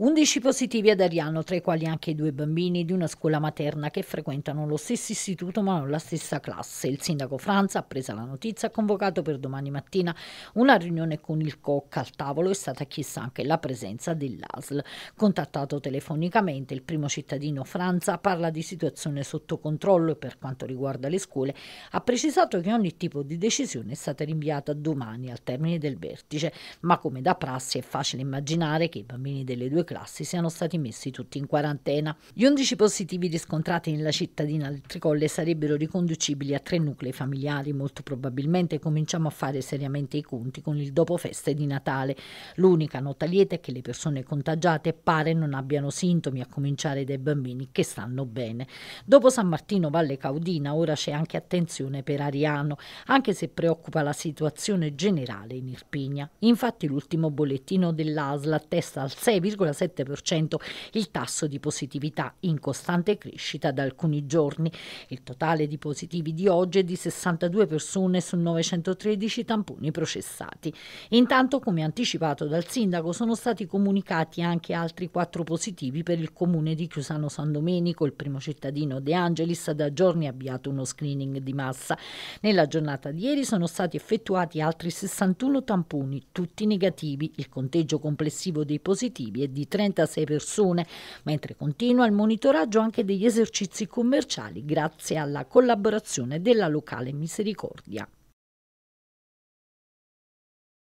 11 positivi ad Ariano, tra i quali anche i due bambini di una scuola materna che frequentano lo stesso istituto ma non la stessa classe. Il sindaco Franza ha presa la notizia, ha convocato per domani mattina una riunione con il COC. Al tavolo è stata chiesta anche la presenza dell'ASL. Contattato telefonicamente, il primo cittadino Franza parla di situazione sotto controllo e per quanto riguarda le scuole ha precisato che ogni tipo di decisione è stata rinviata domani al termine del vertice, ma come da prassi è facile immaginare che i bambini delle due classi siano stati messi tutti in quarantena. Gli 11 positivi riscontrati nella cittadina del Tricolle sarebbero riconducibili a tre nuclei familiari. Molto probabilmente cominciamo a fare seriamente i conti con il dopo feste di Natale. L'unica nota lieta è che le persone contagiate pare non abbiano sintomi, a cominciare dai bambini che stanno bene. Dopo San Martino Valle Caudina ora c'è anche attenzione per Ariano, anche se preoccupa la situazione generale in Irpigna. Infatti l'ultimo bollettino dell'ASL attesta al 6,6 47% il tasso di positività in costante crescita da alcuni giorni. Il totale di positivi di oggi è di 62 persone su 913 tamponi processati. Intanto, come anticipato dal sindaco, sono stati comunicati anche altri quattro positivi per il comune di Chiusano San Domenico. Il primo cittadino De Angelis da giorni avviato uno screening di massa. Nella giornata di ieri sono stati effettuati altri 61 tamponi, tutti negativi. Il conteggio complessivo dei positivi è di 36 persone, mentre continua il monitoraggio anche degli esercizi commerciali grazie alla collaborazione della locale misericordia.